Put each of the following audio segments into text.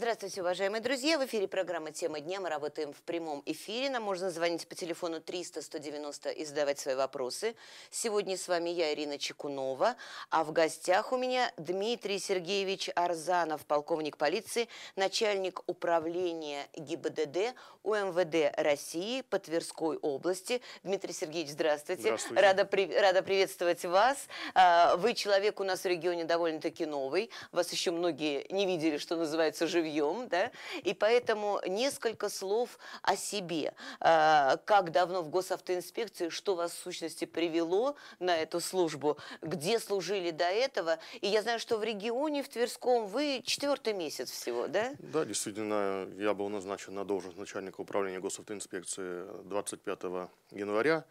Здравствуйте, уважаемые друзья. В эфире программа «Тема дня». Мы работаем в прямом эфире. Нам можно звонить по телефону 300-190 и задавать свои вопросы. Сегодня с вами я, Ирина Чекунова. А в гостях у меня Дмитрий Сергеевич Арзанов, полковник полиции, начальник управления ГИБДД УМВД России по Тверской области. Дмитрий Сергеевич, здравствуйте. Здравствуйте. Рада, при... рада приветствовать вас. А, вы человек у нас в регионе довольно-таки новый. Вас еще многие не видели, что называется, живьем живьем, да, и поэтому несколько слов о себе. А, как давно в госавтоинспекции, что вас в сущности привело на эту службу, где служили до этого, и я знаю, что в регионе, в Тверском, вы четвертый месяц всего, да? Да, действительно, я был назначен на должность начальника управления госавтоинспекции 25 января.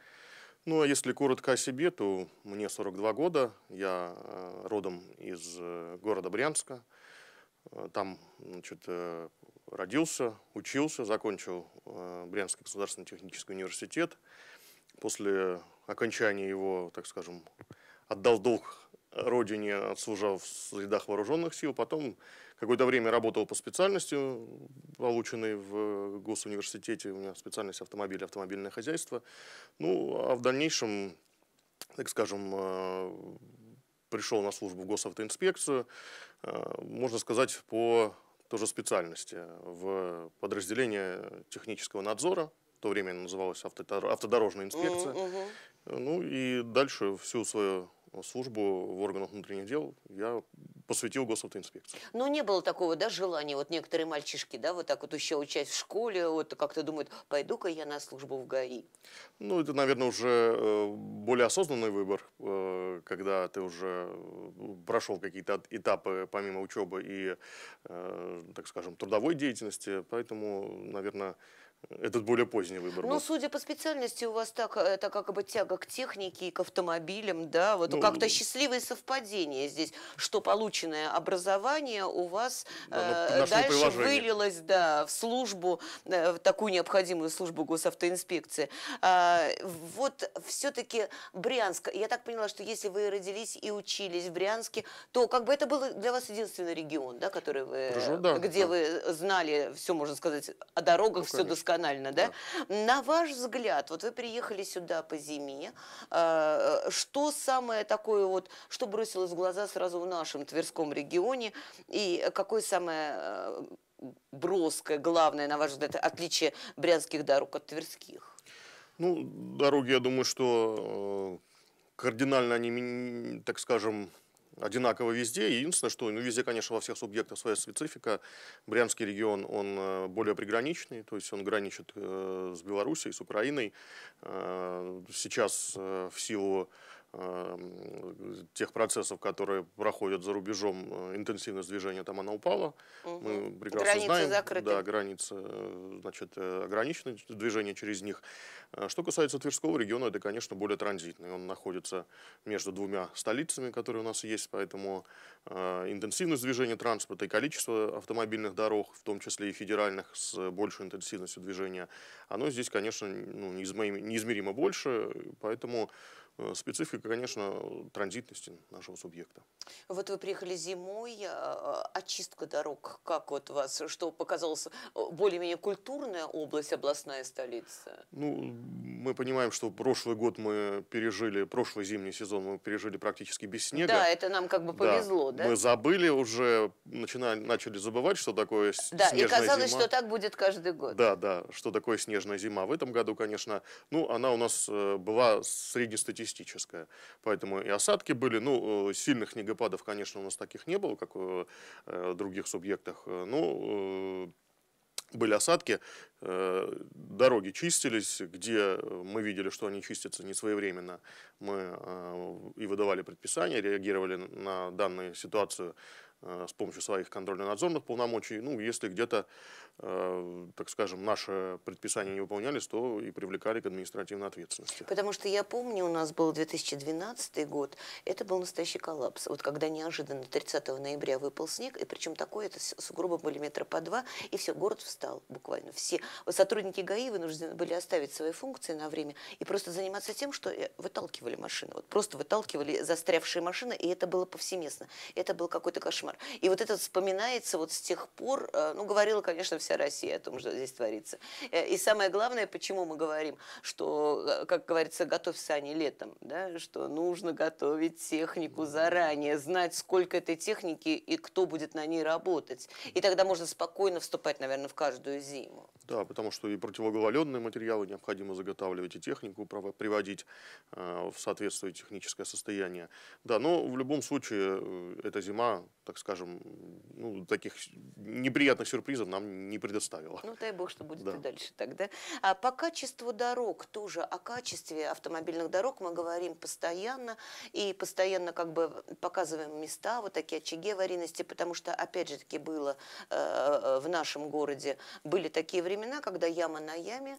Ну, а если коротко о себе, то мне 42 года, я э, родом из э, города Брянска, Э, там значит, э, родился, учился, закончил э, Брянский государственный технический университет. После окончания его, так скажем, отдал долг родине, отслужав в рядах вооруженных сил. Потом какое-то время работал по специальности, полученной в госуниверситете. У меня специальность автомобиль, автомобильное хозяйство. Ну, а в дальнейшем, так скажем, пришел на службу в госавтоинспекцию, э, можно сказать, по тоже специальности в подразделение технического надзора, в то время называлось автодорожная инспекция. Mm-hmm. Ну и дальше всю свою службу в органах внутренних дел я посвятил госавтоинспекции. Но ну, не было такого, да, желания, вот некоторые мальчишки, да, вот так вот еще учась в школе, вот как-то думают, пойду-ка я на службу в ГАИ. Ну, это, наверное, уже э, более осознанный выбор, э, когда ты уже э, прошел какие-то этапы помимо учебы и, так скажем, трудовой деятельности, поэтому, наверное, этот более поздний выбор Ну, был. судя по специальности, у вас так, э, это как бы тяга к технике и к автомобилям, да, вот ну, как-то счастливое совпадение здесь, что полученное образование у вас да, ну, э, дальше приложение. вылилось, да, в службу, э, в такую необходимую службу госавтоинспекции. А, вот все-таки Брянск, я так поняла, что если вы родились и учились в Брянске, то как бы это был для вас единственный регион, да, который вы, Хорошо, да, где да. вы знали все, можно сказать, о дорогах, ну, все до досконально, да? да? На ваш взгляд, вот вы приехали сюда по зиме, а, э, что самое такое вот, что бросилось в глаза сразу в нашем Тверском регионе, и какое самое э, броское, главное, на ваш взгляд, отличие брянских дорог от тверских? Ну, дороги, я думаю, что э, кардинально они, так скажем, одинаково везде. единственное, что ну, везде, конечно, во всех субъектах своя специфика. Брянский регион, он э, более приграничный, то есть он граничит э, с Белоруссией, с Украиной. Э, сейчас в силу Эм, тех процессов, которые проходят за рубежом, э, интенсивность движения там она упала. Угу. Мы прекрасно границы знаем, закрыты. да, границы, э, значит, э, ограничены движение через них. Что касается Тверского региона, это, конечно, более транзитный. Он находится между двумя столицами, которые у нас есть, поэтому интенсивность движения транспорта и количество автомобильных дорог, в том числе и федеральных, с большей интенсивностью движения, оно здесь, конечно, ну, неизмеримо больше, поэтому Э, специфика, конечно, транзитности нашего субъекта. Вот вы приехали зимой, э, очистка дорог, как вот у вас, что показалось э, более-менее культурная область, областная столица? Ну, мы понимаем, что прошлый год мы пережили, прошлый зимний сезон мы пережили практически без снега. Да, это нам как бы повезло, да? да? Мы забыли уже, начинали, начали забывать, что такое да, снежная зима. Да, и казалось, зима. что так будет каждый год. Да, да, что такое снежная зима. В этом году, конечно, ну, она у нас э, была среднестатистическая, поэтому и осадки были, ну, э, сильных снегопадов, конечно, у нас таких не было, как в э, других субъектах, но ну, были осадки, э, дороги чистились, где э, мы видели, что они чистятся не своевременно, мы э, и выдавали предписания, реагировали на данную ситуацию с помощью своих контрольно-надзорных полномочий. Ну, если где-то Э, так скажем, наше предписание не выполнялись, то и привлекали к административной ответственности. Потому что я помню, у нас был 2012 год, это был настоящий коллапс. Вот когда неожиданно 30 ноября выпал снег, и причем такое, это сугробы были метра по два, и все, город встал буквально. Все сотрудники ГАИ вынуждены были оставить свои функции на время и просто заниматься тем, что э, выталкивали машины. Вот просто выталкивали застрявшие машины, и это было повсеместно. Это был какой-то кошмар. И вот это вспоминается вот с тех пор, э, ну, говорила, конечно, все вся Россия о том, что здесь творится. Э, и самое главное, почему мы говорим, что, э, как говорится, готовь сани летом, да, что нужно готовить технику заранее, знать, сколько этой техники и кто будет на ней работать. И тогда можно спокойно вступать, наверное, в каждую зиму. Да, потому что и противогололедные материалы необходимо заготавливать, и технику приводить э, в соответствующее техническое состояние. Да, но в любом случае эта зима так скажем, ну, таких неприятных сюрпризов нам не предоставила. Ну, дай бог, что будет да. и дальше тогда. А по качеству дорог тоже, о качестве автомобильных дорог мы говорим постоянно и постоянно как бы показываем места, вот такие очаги аварийности, потому что, опять же таки, было э, э в нашем городе, были такие времена, когда яма на яме,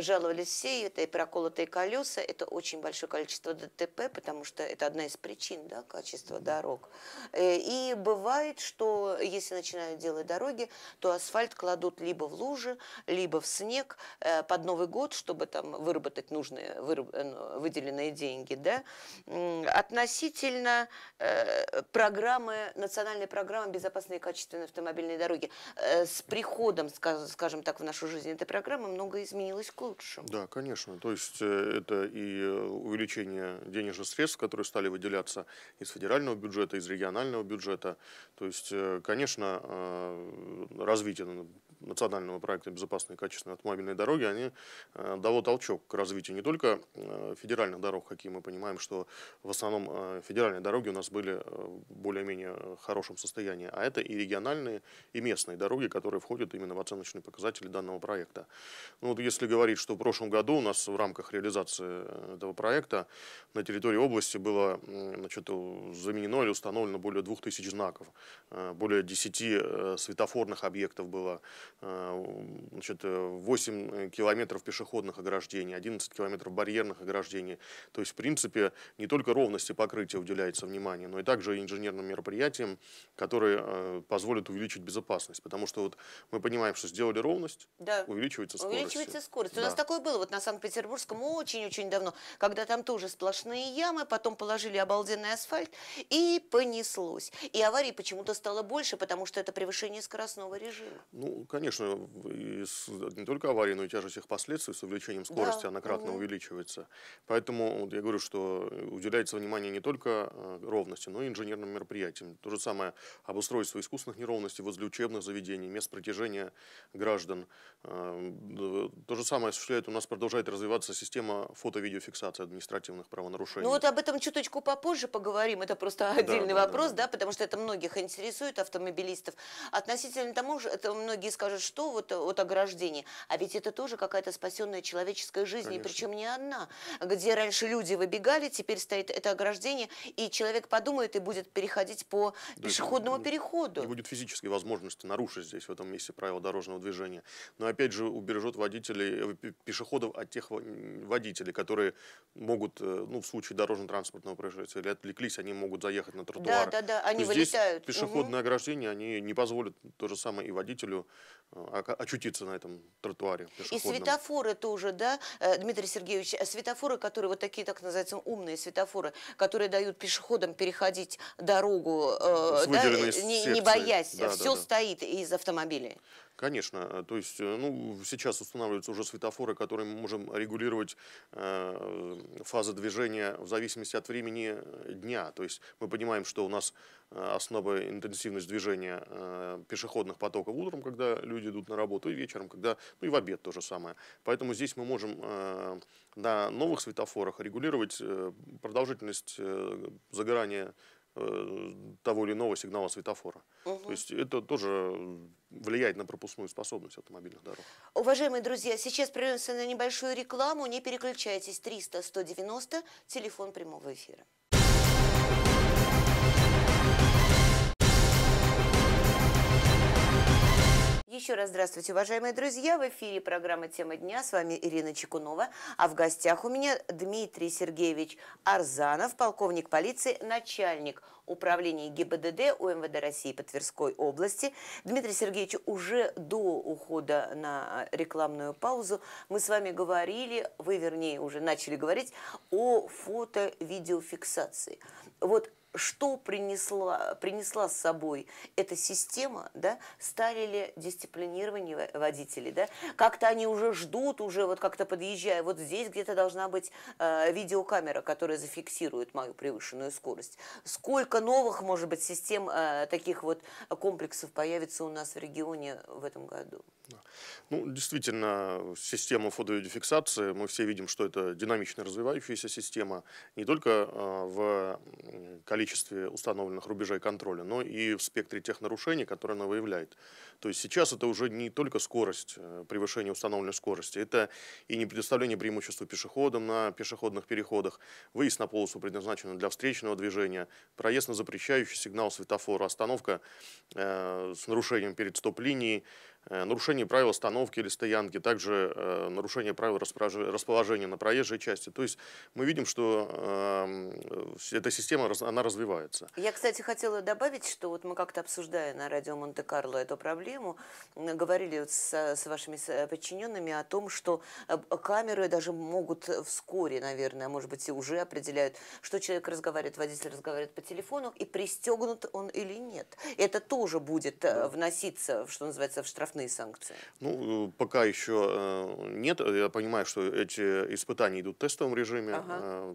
жаловались все, это и проколотые колеса, это очень большое количество ДТП, потому что это одна из причин, да, качества дорог. Э, и бывает, что если начинают делать дороги, то асфальт кладут либо в лужи, либо в снег э, под Новый год, чтобы там выработать нужные э, ну, выделенные деньги. Да? Относительно э, программы, национальной программы безопасной и качественной автомобильной дороги. С приходом, скажем так, в нашу жизнь этой программы многое изменилось к лучшему. Да, конечно. То есть это и увеличение денежных средств, которые стали выделяться из федерального бюджета, из регионального бюджета, это. То есть, э, конечно, э, развитие национального проекта «Безопасные и качественные автомобильные дороги», они э, дало толчок к развитию не только э, федеральных дорог, какие мы понимаем, что в основном э, федеральные дороги у нас были в более-менее хорошем состоянии, а это и региональные, и местные дороги, которые входят именно в оценочные показатели данного проекта. Ну, вот если говорить, что в прошлом году у нас в рамках реализации этого проекта на территории области было значит, заменено или установлено более 2000 знаков, более 10 светофорных объектов было, Э, значит, 8 э, э, километров пешеходных ограждений, 11 километров барьерных ограждений. То есть, в принципе, не только ровности покрытия уделяется внимание, но и также инженерным мероприятиям, которые позволят увеличить безопасность. Потому что вот мы понимаем, что сделали ровность, да. увеличивается скорость. Увеличивается скорость. Да. У нас такое было вот на Санкт-Петербургском очень-очень давно, когда там тоже сплошные ямы, потом положили обалденный асфальт и понеслось. И аварий почему-то стало больше, потому что это превышение скоростного режима. Ну, конечно Конечно, с, не только аварии, но и тяжесть последствий с увеличением скорости, да. она кратно угу. увеличивается. Поэтому вот я говорю, что уделяется внимание не только э, ровности, но и инженерным мероприятиям. То же самое обустройство искусственных неровностей возле учебных заведений, мест притяжения граждан. Э, то же самое осуществляет, у нас продолжает развиваться система фото-видеофиксации административных правонарушений. Ну вот об этом чуточку попозже поговорим, это просто отдельный да, вопрос, да, да. да, потому что это многих интересует, автомобилистов. Относительно тому, же это многие скажут, скажет, что вот вот ограждение, А ведь это тоже какая-то спасенная человеческая жизнь, Конечно. и причем не одна. Где раньше люди выбегали, теперь стоит это ограждение, и человек подумает и будет переходить по да, пешеходному не, переходу. Не будет физической возможности нарушить здесь в этом месте правила дорожного движения. Но опять же убережет водителей, э, пешеходов от тех водителей, которые могут, э, ну, в случае дорожно-транспортного происшествия, или отвлеклись, они могут заехать на тротуар. Да, да, да, они здесь вылетают. пешеходное угу. ограждение, они не позволят то же самое и водителю Э, очутиться на этом тротуаре. Пешеходном. И светофоры тоже, да, э, Дмитрий Сергеевич, э, светофоры, которые вот такие, так называются, умные светофоры, которые дают пешеходам переходить дорогу, э, да, не, не боясь, да, все да, да. стоит из автомобилей. Конечно, то есть, ну, сейчас устанавливаются уже светофоры, которые мы можем регулировать э, фазы движения в зависимости от времени дня. То есть мы понимаем, что у нас Э, основа интенсивность движения э, пешеходных потоков утром, когда люди идут на работу, и вечером, когда, ну и в обед то же самое. Поэтому здесь мы можем э, на новых светофорах регулировать продолжительность загорания того или иного сигнала светофора. Угу. То есть это тоже влияет на пропускную способность автомобильных дорог. Уважаемые друзья, сейчас прервемся на небольшую рекламу. Не переключайтесь. 300-190, телефон прямого эфира. Еще раз здравствуйте, уважаемые друзья. В эфире программа «Тема дня». С вами Ирина Чекунова. А в гостях у меня Дмитрий Сергеевич Арзанов, полковник полиции, начальник управления ГИБДД УМВД России по Тверской области. Дмитрий Сергеевич, уже до ухода на рекламную паузу мы с вами говорили, вы вернее уже начали говорить о фото-видеофиксации. Вот что принесла, принесла с собой эта система, да, стали ли дисциплинированные водители, да, как-то они уже ждут, уже вот как-то подъезжая, вот здесь где-то должна быть э, видеокамера, которая зафиксирует мою превышенную скорость. Сколько новых, может быть, систем э, таких вот комплексов появится у нас в регионе в этом году? Ну, действительно, система фотовидеофиксации мы все видим, что это динамично развивающаяся система, не только э, в количестве установленных рубежей контроля, но и в спектре тех нарушений, которые она выявляет. То есть сейчас это уже не только скорость, э, превышение установленной скорости, это и не предоставление преимущества пешеходам на пешеходных переходах, выезд на полосу, предназначенную для встречного движения, проезд на запрещающий сигнал светофора, остановка э, с нарушением перед стоп-линией, Э, нарушение правил остановки или стоянки, также э, нарушение правил расположения на проезжей части. То есть мы видим, что эм, эта система, она развивается. Я, кстати, хотела добавить, что вот мы как-то обсуждая на радио Монте-Карло эту проблему, говорили вот с, с вашими подчиненными о том, что э, камеры даже могут вскоре, наверное, может быть, и уже определяют, что человек разговаривает, водитель разговаривает по телефону, и пристегнут он или нет. Это тоже будет да. вноситься, что называется, в штраф штрафные санкции? Ну, э, пока еще э, нет. Я понимаю, что эти испытания идут в тестовом режиме. Ага. Э,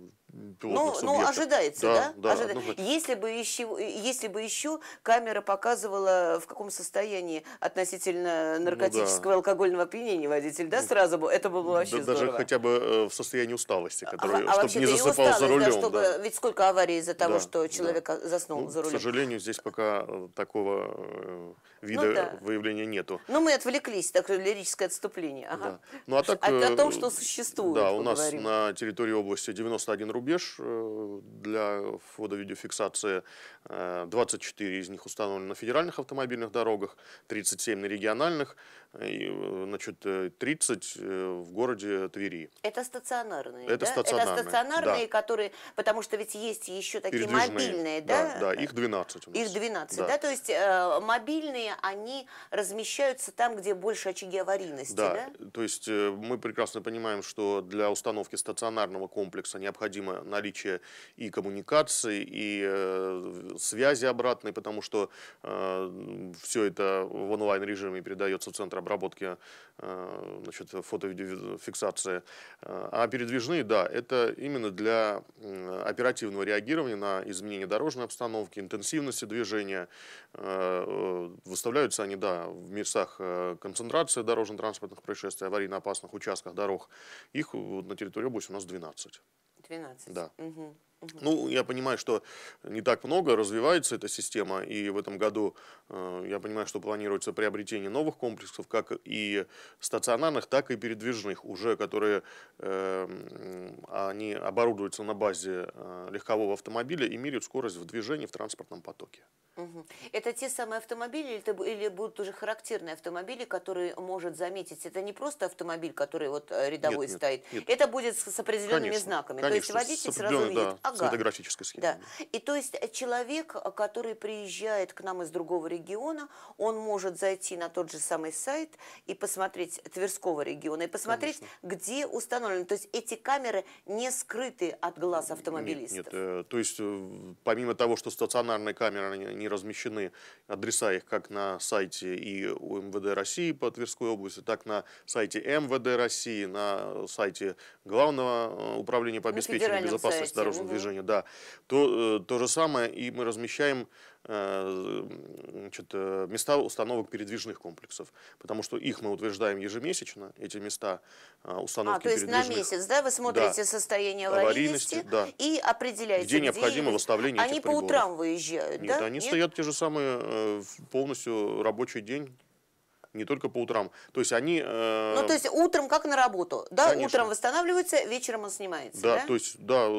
ну, ну, ожидается, да? да? да Ожида... ну, если, бы еще, если бы еще камера показывала, в каком состоянии относительно наркотического ну, да. алкогольного опьянения водитель, да, сразу бы, это было бы вообще да, здорово. Даже хотя бы в состоянии усталости, а который, а, чтобы не засыпал за рулем. Да, чтобы, да. Ведь сколько аварий из-за того, да, что человек да. заснул ну, за рулем. К сожалению, здесь пока такого ну вида ну, да. выявления нету. Ну мы отвлеклись, такое лирическое отступление. Ага. Да. Ну, а так, о, о э, том, что существует. Да, у нас на территории области 91 рубеж э, для входа видеофиксации. 24 э, из них установлены на федеральных автомобильных дорогах, 37 на региональных, и, значит, 30 в городе Твери. Это стационарные, Это да? стационарные, Это стационарные да. которые, потому что ведь есть еще такие мобильные, да? Да, да, их 12. Их 12, да. да? То есть э, мобильные, они размещают включаться там, где больше очаги аварийности, да? да? то есть э, мы прекрасно понимаем, что для установки стационарного комплекса необходимо наличие и коммуникации, и э, связи обратной, потому что э, все это в онлайн-режиме передается в центр обработки значит, фото-фиксации. А передвижные, да, это именно для оперативного реагирования на изменения дорожной обстановки, интенсивности движения. Выставляются они, да, в местах местах э, концентрации дорожно-транспортных происшествий, аварийно-опасных участках дорог, их э, на территории области у нас 12. 12? Да. Угу. Ну, я понимаю, что не так много развивается эта система, и в этом году э, я понимаю, что планируется приобретение новых комплексов, как и стационарных, так и передвижных, уже которые э, они оборудуются на базе э, легкового автомобиля и меряют скорость в движении в транспортном потоке. Это те самые автомобили или, это, или будут уже характерные автомобили, которые может заметить? Это не просто автомобиль, который вот э, рядовой нет, стоит. Нет. Это будет с, с определенными конечно, знаками. Конечно, то есть водитель сразу видит. ага. С фотографической схемой. Да. И то есть э, человек, э, который приезжает к нам из другого региона, он может зайти на тот же самый сайт и посмотреть Тверского региона, и посмотреть, конечно. где установлены. То есть эти камеры не скрыты от глаз автомобилистов. Нет, нет. то есть помимо того, что стационарная камера не размещены адреса их как на сайте и у МВД России по Тверской области, так на сайте МВД России, на сайте Главного э, управления по обеспечению безопасности сайте. дорожного угу. движения, да. То, э, то же самое и мы размещаем Э, значит, э, места установок передвижных комплексов, потому что их мы утверждаем ежемесячно, эти места э, а, установки а, то есть на месяц, да, вы смотрите да, состояние аварийности, аварийности да. и определяете, где, где необходимо выставление Они этих по приборов. утрам выезжают, Нет, да? они Нет? стоят те же самые полностью рабочий день, не только по утрам. То есть они... Э... Ну, то есть утром как на работу, да? Конечно. Утром восстанавливается, вечером он снимается, да? Да, то есть, да,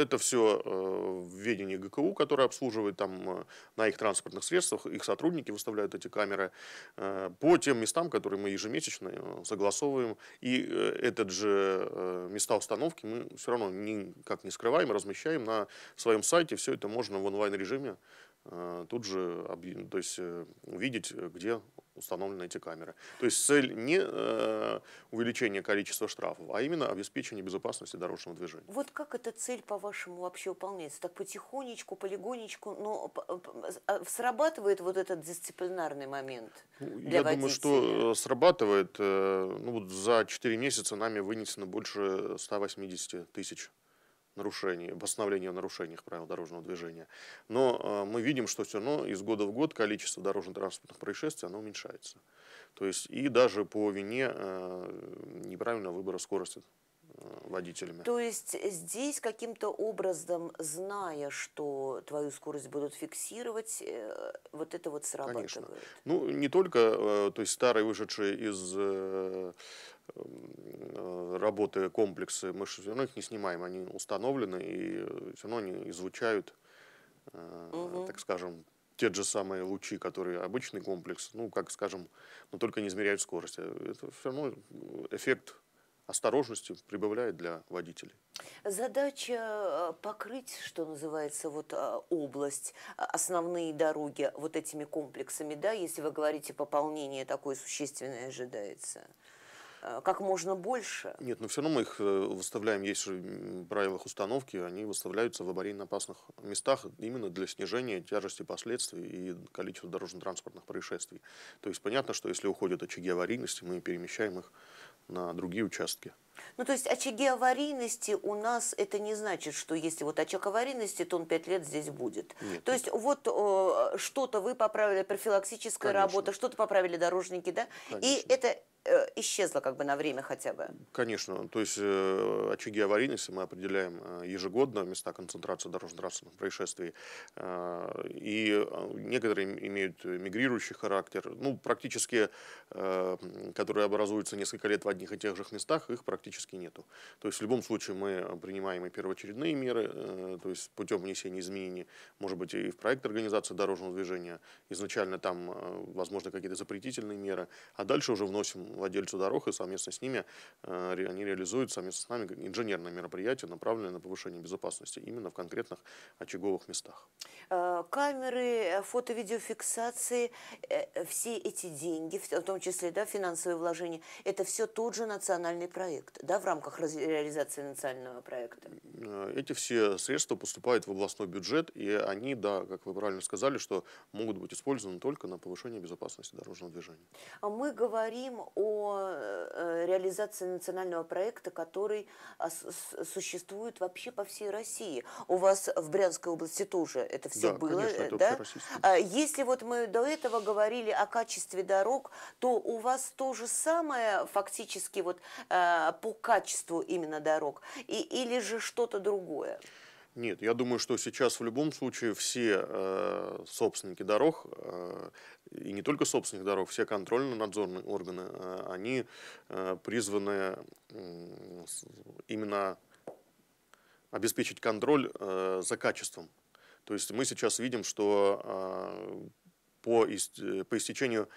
это все э, ведение ГКУ, которое обслуживает там э, на их транспортных средствах, их сотрудники выставляют эти камеры э, по тем местам, которые мы ежемесячно э, согласовываем. И этот же места установки мы все равно никак не скрываем, размещаем на своем сайте. Все это можно в онлайн-режиме Э, тут же ну, то есть, э, увидеть, э, где установлены эти камеры. То есть цель не увеличение количества штрафов, а именно обеспечение безопасности дорожного движения. Вот как эта цель, по-вашему, вообще выполняется? Так потихонечку, полигонечку, но а, срабатывает вот этот дисциплинарный момент ну, для Я водителя? думаю, что срабатывает. Ну, вот за 4 месяца нами вынесено больше 180 тысяч нарушений, об восстановлении нарушениях правил дорожного движения. Но а, мы видим, что все равно ну, из года в год количество дорожно-транспортных происшествий оно уменьшается. То есть и даже по вине а, неправильного выбора скорости Э, водителями. То есть здесь каким-то образом, зная, что твою скорость будут фиксировать, э, вот это вот срабатывает? Конечно. Ну, не только, э, то есть старые вышедшие из эм, работы комплексы, мы все равно их не снимаем, они установлены, и все равно они излучают, угу. так скажем, те же самые лучи, которые обычный комплекс, ну, как скажем, но только не измеряют скорость. Это все равно эффект осторожности прибавляет для водителей. Задача э, покрыть, что называется, вот э, область, э, основные дороги вот этими комплексами, да, если вы говорите, пополнение такое существенное ожидается? как можно больше. Нет, но все равно мы их выставляем, есть же правилах установки, они выставляются в аварийно опасных местах именно для снижения тяжести последствий и количества дорожно-транспортных происшествий. То есть понятно, что если уходят очаги аварийности, мы перемещаем их на другие участки. Ну, то есть очаги аварийности у нас, это не значит, что если вот очаг аварийности, то он 5 лет здесь будет. Нет, то нет. есть вот э, что-то вы поправили, профилактическая Конечно. работа, что-то поправили дорожники, да? Конечно. И это Э, исчезла как бы на время хотя бы? Конечно. То есть э, очаги аварийности мы определяем э, ежегодно места концентрации дорожно-транспортных происшествий. И некоторые имеют мигрирующий характер. Ну, практически, которые образуются несколько лет в одних и тех же местах, их практически нету. То есть в любом случае мы принимаем и первоочередные меры, то есть путем внесения изменений, может быть, и в проект организации дорожного движения. Изначально там, возможно, какие-то запретительные меры, а дальше уже вносим владельцу дорог, и совместно с ними э, они реализуют совместно с нами инженерное мероприятие, направленное на повышение безопасности именно в конкретных очаговых местах. Э, камеры, э, фото-видеофиксации, все эти деньги, в том числе да, финансовые вложения, это все тот же национальный проект, да, в рамках реализации национального проекта? Эти все средства поступают в областной бюджет, и они, да, как вы правильно сказали, что могут быть использованы только на повышение безопасности дорожного движения. А мы говорим о о э, реализации национального проекта, который а, существует вообще по всей России. У вас в Брянской области тоже это все да, было, конечно, это да? А, если вот мы до этого говорили о качестве дорог, то у вас то же самое фактически вот а, по качеству именно дорог, и или же что-то другое? Нет, я думаю, что сейчас в любом случае все э, собственники дорог э, и не только собственных дорог, все контрольно-надзорные органы, а, они а, призваны именно обеспечить контроль а, за качеством. То есть мы сейчас видим, что по истечению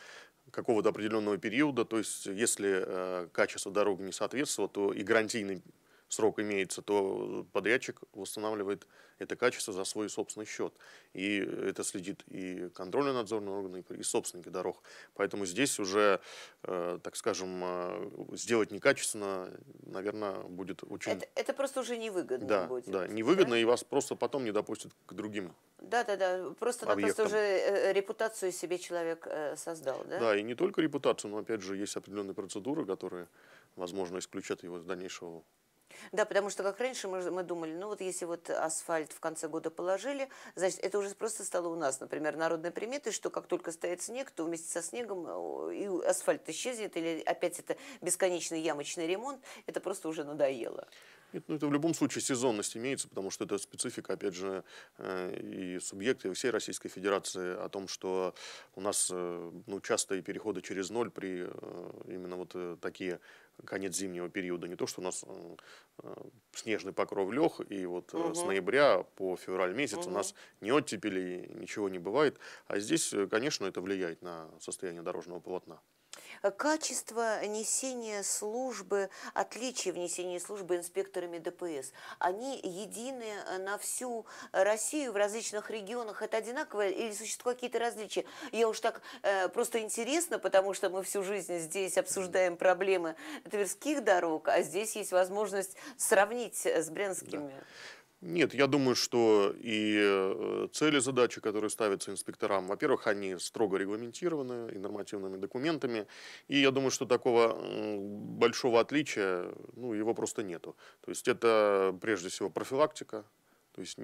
какого-то определенного периода, то есть если качество дороги не соответствовало, то и гарантийный срок имеется, то э, подрядчик восстанавливает это качество за свой собственный счет. И это следит и контрольно-надзорные органы, и собственники дорог. Поэтому здесь уже, э, так скажем, э, сделать некачественно, наверное, будет очень... Это, это просто уже невыгодно да, будет. Да, невыгодно, да? и вас просто потом не допустят к другим Да-да-да, просто-напросто уже репутацию себе человек создал, да? Да, и не только репутацию, но, опять же, есть определенные процедуры, которые, возможно, исключат его с дальнейшего да, потому что как раньше мы, мы думали, ну вот если вот асфальт в конце года положили, значит, это уже просто стало у нас, например, народной приметой, что как только стоит снег, то вместе со снегом э, и асфальт исчезнет, или опять это бесконечный ямочный ремонт, это просто уже надоело. Это, ну, это в любом случае сезонность имеется, потому что это специфика, опять же, э, и субъекты всей Российской Федерации о том, что у нас э, ну, часто и переходы через ноль при э, именно вот такие конец зимнего периода. Не то, что у нас снежный покров лег, и вот угу. с ноября по февраль месяц угу. у нас не оттепели, ничего не бывает. А здесь, конечно, это влияет на состояние дорожного полотна качество несения службы, отличие внесения службы инспекторами ДПС, они едины э, на всю Россию в различных регионах? Это одинаково или существуют какие-то различия? Я уж так э, просто интересно, потому что мы всю жизнь здесь обсуждаем проблемы тверских дорог, а здесь есть возможность сравнить с брянскими. Да. Нет, я думаю, что и э, цели, задачи, которые ставятся инспекторам, во-первых, они строго регламентированы и нормативными документами, и я думаю, что такого большого отличия, ну, его просто нету. То есть это, прежде всего, профилактика, то есть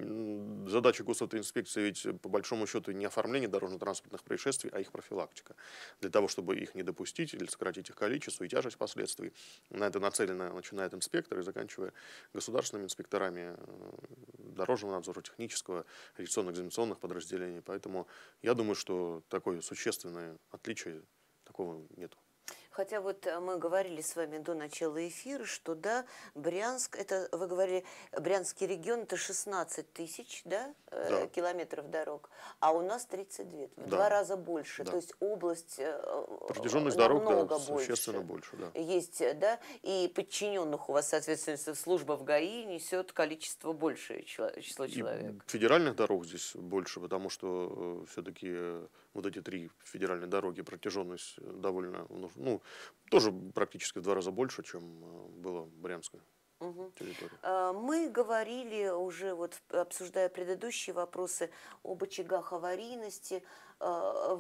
задача госавтоинспекции ведь э, по большому счету не оформление дорожно-транспортных происшествий, а их профилактика. Для того, чтобы их не допустить или сократить их количество и тяжесть последствий, на это нацелено начиная от инспектора и заканчивая государственными инспекторами э, дорожного надзора, технического, ревизионно-экзаменационных подразделений. Поэтому я думаю, что такое существенное отличие такого нету. Хотя вот э, мы говорили с вами до начала эфира, что да, Брянск, это вы говорили, Брянский регион это 16 тысяч да, э, да. километров дорог, а у нас 32, в да. два раза больше. Да. То есть область э, Протяженность дорог да, больше. существенно больше. Да. Есть, да, и подчиненных у вас, соответственно, служба в ГАИ несет количество большее число человек. И федеральных дорог здесь больше, потому что все-таки вот эти три федеральные дороги, протяженность э, довольно, ну, тоже практически в два раза больше, чем э, было в Брянской. Угу. Мы говорили уже, вот, обсуждая предыдущие вопросы, об очагах аварийности, а,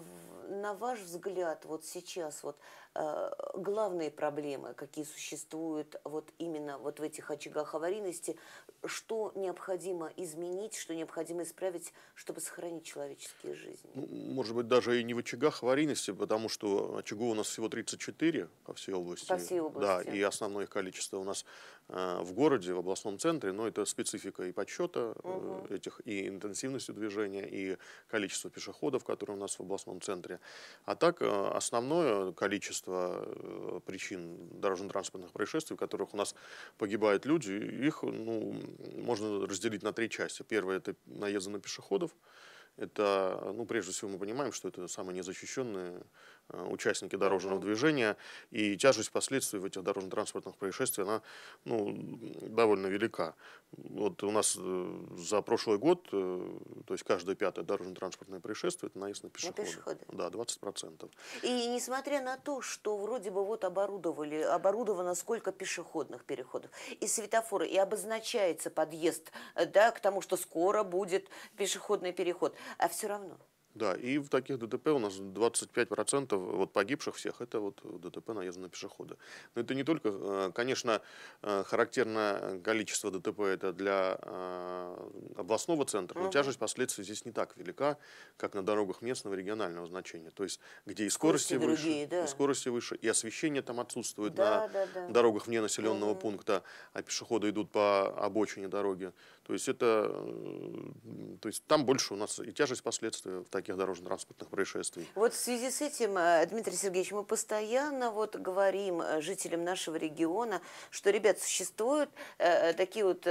на ваш взгляд, вот сейчас вот а, главные проблемы, какие существуют вот именно вот в этих очагах аварийности, что необходимо изменить, что необходимо исправить, чтобы сохранить человеческие жизни? Может быть, даже и не в очагах аварийности, потому что очагов у нас всего 34 по всей области. По всей области. Да, и основное их количество у нас а, в городе, в областном центре, но это специфика и подсчета угу. этих, и интенсивности движения, и количество пешеходов, которые которые у нас в областном центре. А так, э, основное количество э, причин дорожно-транспортных происшествий, в которых у нас погибают люди, их ну, можно разделить на три части. Первое – это наезды на пешеходов. Это, ну, прежде всего, мы понимаем, что это самые незащищенные Э, участники дорожного движения, и тяжесть последствий в этих дорожно-транспортных происшествиях, она ну, довольно велика. Вот у нас э, за прошлый год, э, то есть каждое пятое дорожно-транспортное происшествие, это наезд на пешехода. На пешехода. Да, 20%. И несмотря на то, что вроде бы вот оборудовали, оборудовано сколько пешеходных переходов, и светофоры, и обозначается подъезд да, к тому, что скоро будет пешеходный переход, а все равно... Да, и в таких ДТП у нас 25% вот погибших всех, это вот ДТП наезда на пешехода. Но это не только, э, конечно, э, характерное количество ДТП это для э, областного центра, но тяжесть последствий здесь не так велика, как на дорогах местного регионального значения. То есть, где и скорости, скорости выше, другие, да. и скорости выше, и освещение там отсутствует да, на да, да. дорогах вне населенного угу. пункта, а пешеходы идут по обочине дороги. То есть, это, э, то есть там больше у нас и тяжесть последствий в таких дорожно-транспортных происшествий. Вот в связи с этим, э, Дмитрий Сергеевич, мы постоянно вот говорим э, жителям нашего региона, что, ребят, существуют э, такие вот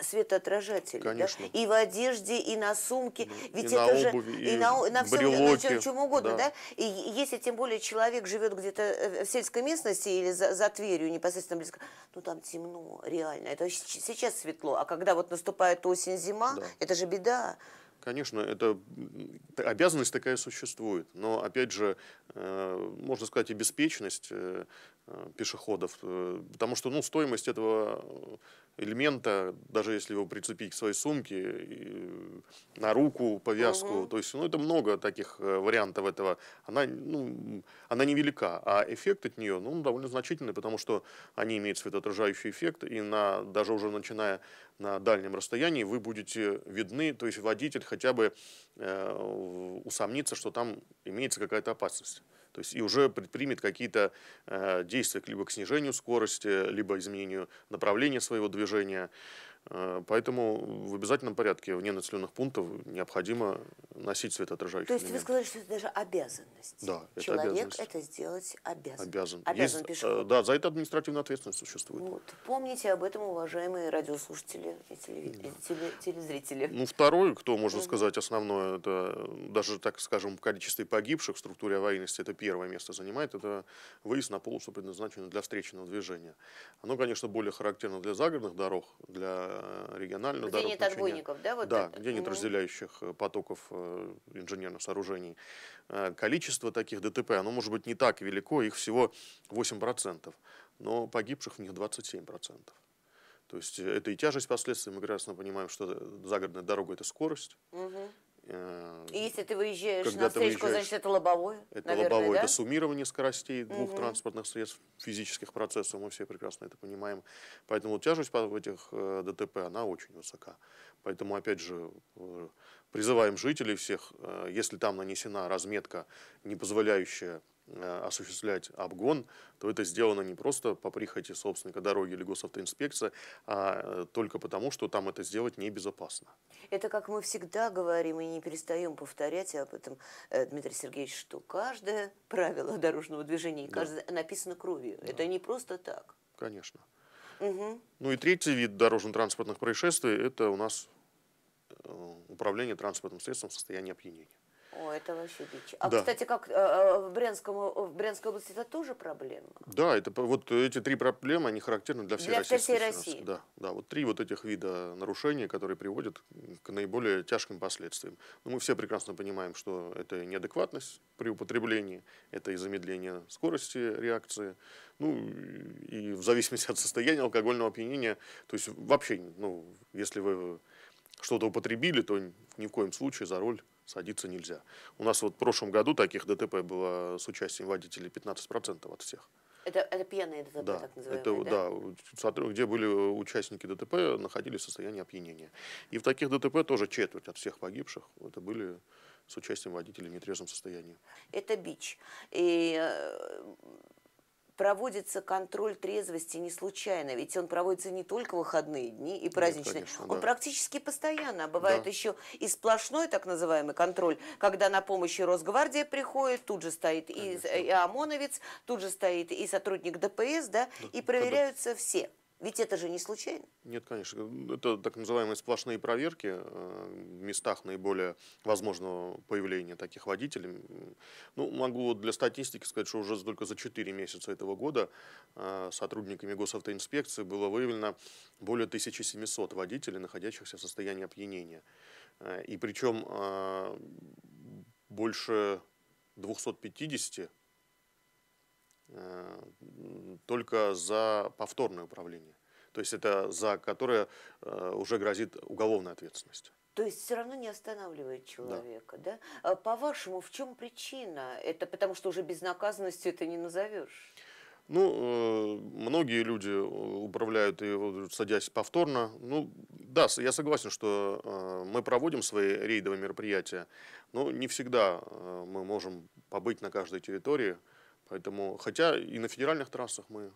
светоотражатели. Конечно. Да? И в одежде, и на сумке. Ведь и это на же, обуви, и, и на, на всем, на чем, чем угодно. Да. Да? И если тем более человек живет где-то в сельской местности или за, за Тверью непосредственно близко, ну там темно, реально. Это сейчас светло, а когда вот наступает осень-зима, да. это же беда. Конечно, это обязанность такая существует, но опять же, э, можно сказать, и беспечность э, э, пешеходов, потому что ну, стоимость этого элемента, даже если его прицепить к своей сумке, на руку, повязку, угу. то есть, ну, это много таких э, вариантов этого. Она, ну, она невелика, а эффект от нее, ну, довольно значительный, потому что они имеют светоотражающий эффект, и на, даже уже начиная на дальнем расстоянии вы будете видны, то есть водитель хотя бы э, усомнится, что там имеется какая-то опасность. То есть и уже предпримет какие-то э, действия либо к снижению скорости, либо изменению направления своего движения. Э, поэтому в обязательном порядке вне населенных пунктов необходимо носить светоотражающие То есть элементы. вы сказали, что это даже обязанность. Да, это Человек обязанность. это сделать обязан. Обязан. Обязан есть, э, Да, за это административная ответственность существует. Вот. Помните об этом, уважаемые радиослушатели и телеви... да. теле... телезрители. Ну, второй, кто, можно mm сказать, основное, это э, даже, так скажем, в количестве погибших в структуре аварийности, это первое место занимает, это выезд на полосу, предназначенную для встречного движения. Оно, конечно, более характерно для загородных дорог, для Э, региональную где дорогу. Где нет отбойников, да? Вот да, это? где нет угу. разделяющих э, потоков э, инженерных сооружений. Количество таких ДТП, оно может быть не так велико, их всего 8%, но погибших в них 27%. То есть это и тяжесть последствий, мы прекрасно понимаем, что загородная дорога – это скорость, угу. Э, и если ты выезжаешь на встречку, выезжаешь, значит это лобовое? Это наверное, лобовое, да? это суммирование скоростей двух угу. транспортных средств, физических процессов, мы все прекрасно это понимаем. Поэтому тяжесть в этих э, ДТП, она очень высока. Поэтому, опять же, э, призываем жителей всех, если там нанесена разметка, не позволяющая Э, осуществлять обгон, то это сделано не просто по прихоти собственника дороги или госавтоинспекции, а э, только потому, что там это сделать небезопасно. Это как мы всегда говорим и не перестаем повторять об этом, э, Дмитрий Сергеевич, что каждое правило дорожного движения, да. написано кровью. Да. Это не просто так. Конечно. Угу. Ну и третий вид дорожно-транспортных происшествий – это у нас управление транспортным средством в состоянии опьянения. О, это вообще дичь. А, да. кстати, как э, э, в, Брянском, э, в Брянской области это тоже проблема? Да, это, вот эти три проблемы, они характерны для всей для России. Для всей России. Да, да, вот три вот этих вида нарушений, которые приводят к наиболее тяжким последствиям. Но мы все прекрасно понимаем, что это неадекватность при употреблении, это и замедление скорости реакции, ну и в зависимости от состояния алкогольного опьянения, то есть вообще, ну, если вы что-то употребили, то ни в коем случае за руль садиться нельзя. У нас вот в прошлом году таких ДТП было с участием водителей 15% от всех. Это, это пьяные ДТП, да, так называемые, это, да? да? где были участники ДТП, находились в состоянии опьянения. И в таких ДТП тоже четверть от всех погибших, это были с участием водителей в нетрезвом состоянии. Это бич. И э, проводится контроль трезвости не случайно, ведь он проводится не только в выходные дни и праздничные, Нет, конечно, он да. практически постоянно, а бывает да. еще и сплошной так называемый контроль, когда на помощь и Росгвардия приходит, тут же стоит и, и ОМОНовец, тут же стоит и сотрудник ДПС, да, да и проверяются да. все. Ведь это же не случайно. Нет, конечно. Это так называемые сплошные проверки э, в местах наиболее возможного появления таких водителей. Ну, могу для статистики сказать, что уже только за 4 месяца этого года э, сотрудниками госавтоинспекции было выявлено более 1700 водителей, находящихся в состоянии опьянения. Э, и причем больше 250 Э, только за повторное управление. То есть это за которое э, уже грозит уголовная ответственность. То есть все равно не останавливает человека, да? да? А По-вашему, в чем причина? Это потому что уже безнаказанностью это не назовешь? Ну, э, многие люди управляют, и, садясь повторно. Ну, да, я согласен, что мы проводим свои рейдовые мероприятия, но не всегда мы можем побыть на каждой территории. Поэтому, хотя и на федеральных трассах мы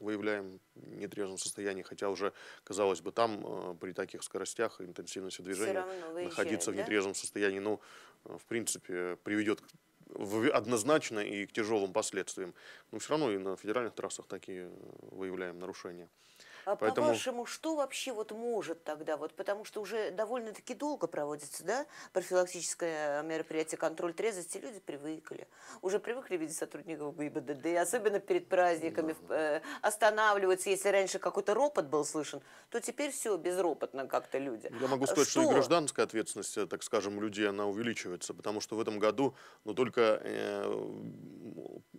выявляем нетрезвом состоянии, хотя уже, казалось бы, там э, при таких скоростях и интенсивности движения находиться в нетрезвом состоянии, ну, э, в принципе, приведет в, однозначно и к тяжелым последствиям. Но все равно и на федеральных трассах такие выявляем нарушения. А Поэтому... По-вашему, что вообще вот может тогда? Вот, потому что уже довольно-таки долго проводится да, профилактическое мероприятие «Контроль трезвости». Люди привыкли. Уже привыкли видеть сотрудников ГИБДД, особенно перед праздниками. Да. Э, останавливаются. Если раньше какой-то ропот был слышен, то теперь все безропотно как-то люди. Я могу а сказать, что, что и гражданская ответственность, э, так скажем, людей, она увеличивается. Потому что в этом году, но ну, только э,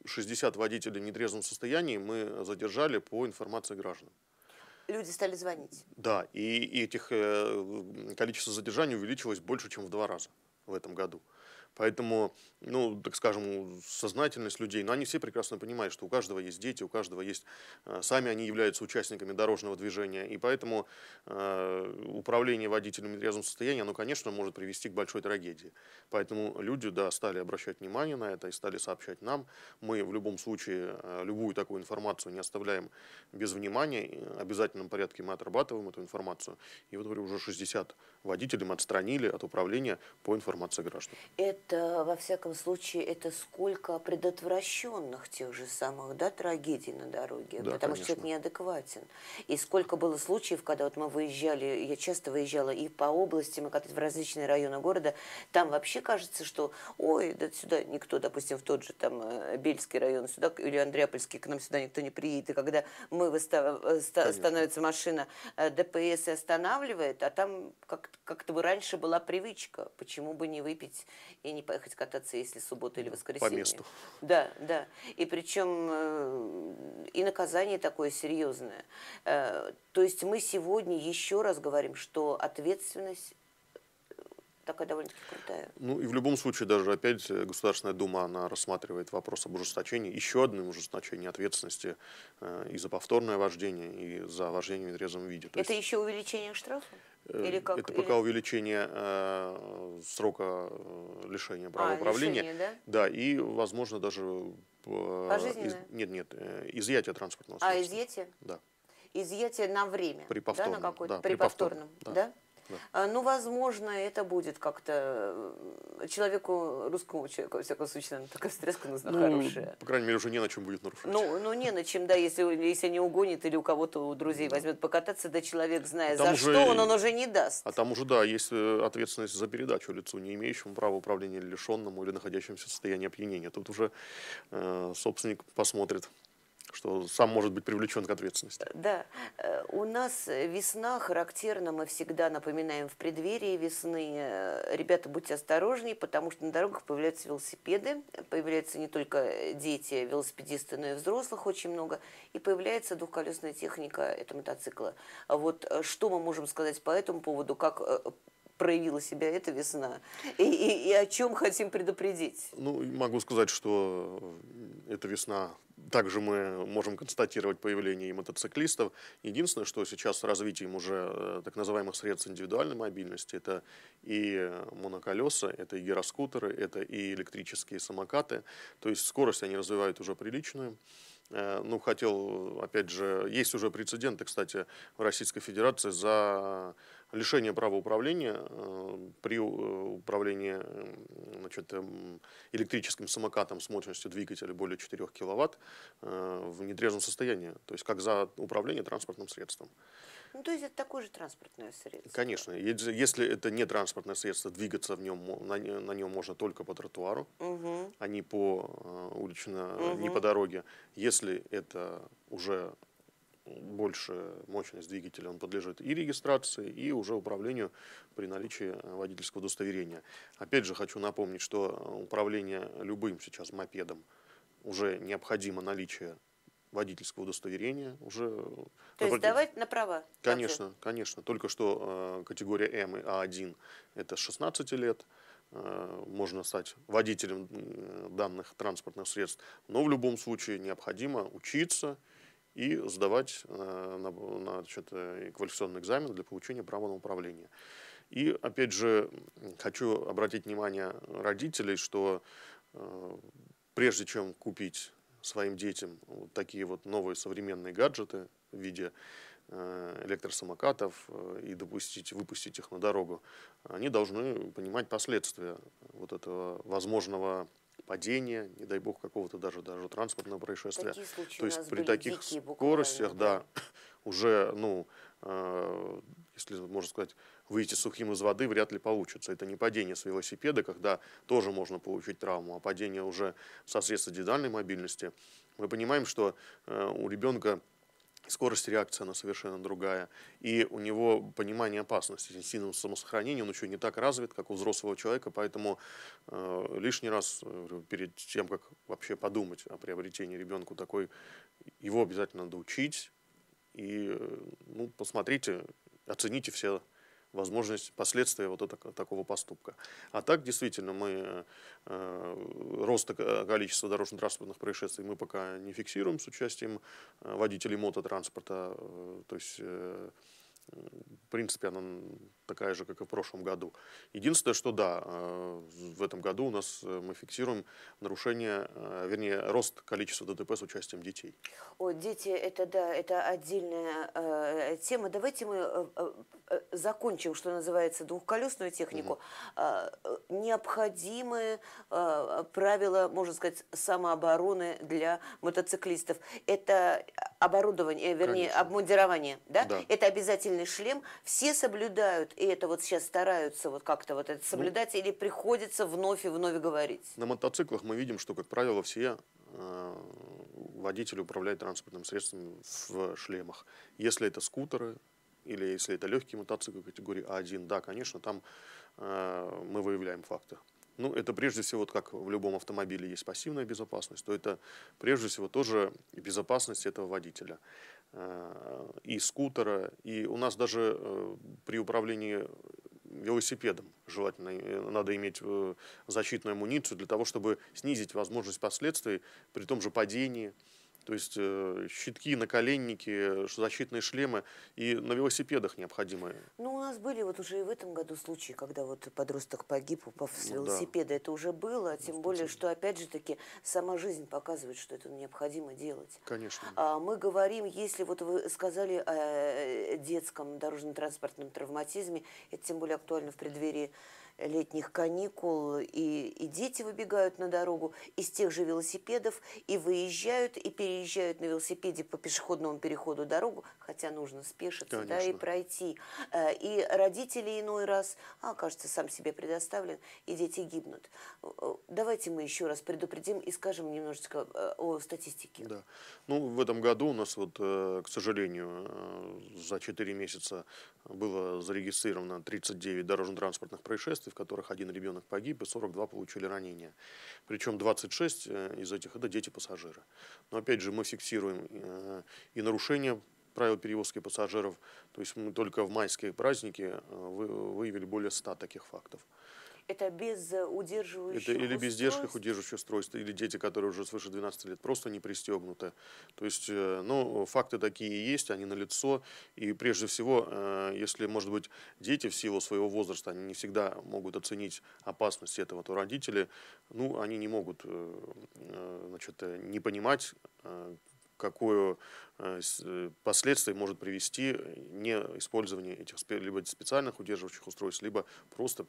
60 водителей в нетрезвом состоянии мы задержали по информации граждан люди стали звонить. Да, и, и этих э, количество задержаний увеличилось больше, чем в два раза в этом году. Поэтому, ну, так скажем, сознательность людей, но они все прекрасно понимают, что у каждого есть дети, у каждого есть... Э, сами они являются участниками дорожного движения, и поэтому э, управление водителем в нетрезвом состоянии, оно, конечно, может привести к большой трагедии. Поэтому люди, да, стали обращать внимание на это и стали сообщать нам. Мы в любом случае э, любую такую информацию не оставляем без внимания, в обязательном порядке мы отрабатываем эту информацию. И вот, говорю, уже 60 водителей мы отстранили от управления по информации граждан. Это это, во всяком случае, это сколько предотвращенных тех же самых да, трагедий на дороге, да, потому конечно. что человек неадекватен. И сколько было случаев, когда вот мы выезжали, я часто выезжала и по области, мы катались в различные районы города, там вообще кажется, что, ой, да сюда никто, допустим, в тот же там э, Бельский район, сюда или Андреапольский, к нам сюда никто не приедет. И когда мы выстав... Э, становится машина э, ДПС и останавливает, а там как-то как бы раньше была привычка, почему бы не выпить и не поехать кататься, если суббота или воскресенье. По месту. Да, да. И причем э, и наказание такое серьезное. Э, то есть мы сегодня еще раз говорим, что ответственность такая довольно-таки крутая. Ну и в любом случае даже опять Государственная Дума, она рассматривает вопрос об ужесточении, еще одном ужесточении ответственности э, и за повторное вождение, и за вождение в нетрезвом виде. То это есть... еще увеличение штрафа? Э, Или как? Это пока Или... увеличение э, срока э, лишения права а, управления. Лишение, да? да, и, возможно, даже... Э, из... Нет, нет, э, изъятие транспортного а, средства. А, изъятие? Да. Изъятие на время? При повторном, да? На да при, при повторном, повторном да. да? Да. Ну, возможно, это будет как-то э, человеку, русскому человеку, во всяком случае, наверное, такая стряска нужна ну, хорошая. По крайней мере, уже не на чем будет нарушать. Ну, ну не на чем, да, если, если не угонит или у кого-то у друзей да. возьмет покататься, да человек знает, а за уже, что он, он уже не даст. А там уже, да, есть э, ответственность за передачу лицу, не имеющему права управления лишенному или находящемуся в состоянии опьянения. Тут уже э, собственник посмотрит, что сам может быть привлечен к ответственности. Э, да, э, у нас э, весна характерна, мы всегда напоминаем в преддверии весны, ребята, будьте осторожнее, потому что на дорогах появляются велосипеды, появляются не только дети, велосипедисты, но и взрослых очень много, и появляется двухколесная техника, это мотоциклы. Вот что мы можем сказать по этому поводу, как проявила себя эта весна? И, и, и о чем хотим предупредить? Ну, могу сказать, что эта весна также мы можем констатировать появление и мотоциклистов. Единственное, что сейчас с развитием уже э, так называемых средств индивидуальной мобильности, это и э, моноколеса, это и гироскутеры, это и электрические самокаты. То есть скорость они развивают уже приличную. Э, ну, хотел, опять же, есть уже прецеденты, кстати, в Российской Федерации за лишение права управления э, при э, управлении э, значит, эм, электрическим самокатом с мощностью двигателя более 4 кВт в нетрезвом состоянии, то есть как за управление транспортным средством. Ну, то есть это такое же транспортное средство? Конечно. Если это не транспортное средство, двигаться в нем, на, на нем можно только по тротуару, угу. а не по улично, угу. не по дороге. Если это уже больше мощность двигателя, он подлежит и регистрации, и уже управлению при наличии э, водительского удостоверения. Опять же хочу напомнить, что э, управление любым сейчас мопедом уже необходимо наличие водительского удостоверения уже. Э, То есть давать на права? Конечно, вообще? конечно. Только что э, категория М и А1 это 16 лет. Э, можно стать водителем данных транспортных средств. Но в любом случае необходимо учиться, и сдавать э, на, на значит, квалификационный экзамен для получения права на управление. И, опять же, хочу обратить внимание родителей, что э, прежде чем купить своим детям вот такие вот новые современные гаджеты в виде э, электросамокатов э, и допустить, выпустить их на дорогу, они должны понимать последствия вот этого возможного падения, не дай бог какого-то даже, даже транспортного происшествия. То есть при таких дикие, скоростях, да, уже, ну, э, если можно сказать, выйти сухим из воды вряд ли получится. Это не падение с велосипеда, когда тоже можно получить травму, а падение уже со средства дедальной мобильности. Мы понимаем, что э, у ребенка скорость реакции, она совершенно другая. И у него понимание опасности, инстинкт самосохранения, он еще не так развит, как у взрослого человека, поэтому э, лишний раз э, перед тем, как вообще подумать о приобретении ребенку такой, его обязательно надо учить и, э, ну, посмотрите, оцените все возможность последствия вот этого, такого поступка. А так, действительно, мы э, роста э, количества дорожно-транспортных происшествий мы пока не фиксируем с участием э, водителей мототранспорта. Э, то есть, э, в принципе, она такая же, как и в прошлом году. Единственное, что да, э, в этом году у нас э, мы фиксируем нарушение, э, вернее, рост количества ДТП с участием детей. О, дети, это да, это отдельная э, тема. Давайте мы э, э, закончим, что называется, двухколесную технику. Угу. Э, необходимые э, правила, можно сказать, самообороны для мотоциклистов. Это оборудование, вернее, Конечно. обмундирование, да? да? Это обязательный шлем. Все соблюдают и это вот сейчас стараются вот как-то вот это ну, соблюдать, ну, или приходится вновь и вновь говорить? На мотоциклах мы видим, что, как правило, все э, водители управляют транспортным средством в шлемах. Если это скутеры, или если это легкие мотоциклы категории А1, да, конечно, там э, мы выявляем факты. Ну, это прежде всего, вот как в любом автомобиле есть пассивная безопасность, то это прежде всего тоже безопасность этого водителя. Э, и скутера, и у нас даже э, при управлении велосипедом желательно э, надо иметь защитную амуницию для того, чтобы снизить возможность последствий при том же падении. То есть э, щитки, наколенники, защитные шлемы и на велосипедах необходимые. Ну, у нас были вот уже и в этом году случаи, когда вот подросток погиб, упав с ну велосипеда. Да. Это уже было, а тем ну, более, что, опять же таки, сама жизнь показывает, что это необходимо делать. Конечно. А мы говорим, если вот вы сказали о э, детском дорожно-транспортном травматизме, это тем более актуально в преддверии летних каникул, и, и дети выбегают на дорогу из тех же велосипедов, и выезжают, и переезжают на велосипеде по пешеходному переходу дорогу, хотя нужно спешиться, да, и пройти. Э, и родители иной раз, а, кажется, сам себе предоставлен, и дети гибнут. Э, э, давайте мы еще раз предупредим и скажем немножечко о статистике. Да. Ну, в этом году у нас, вот, к сожалению, за 4 месяца было зарегистрировано 39 дорожно-транспортных происшествий, в которых один ребенок погиб и 42 получили ранения. Причем 26 э, из этих – это дети-пассажиры. Но опять же, мы фиксируем э, и нарушение правил перевозки пассажиров. То есть мы только в майские праздники э, выявили более 100 таких фактов. Это без э, удерживающих Это или без держках удерживающих устройств, или дети, которые уже свыше 12 лет, просто не пристегнуты. То есть, э, ну, факты такие есть, они налицо. И прежде всего, э, если, может быть, дети в силу своего возраста, они не всегда могут оценить опасность этого, то родители, ну, они не могут, значит, не понимать, какое э, э, последствий может привести не использование этих либо специальных удерживающих устройств, либо просто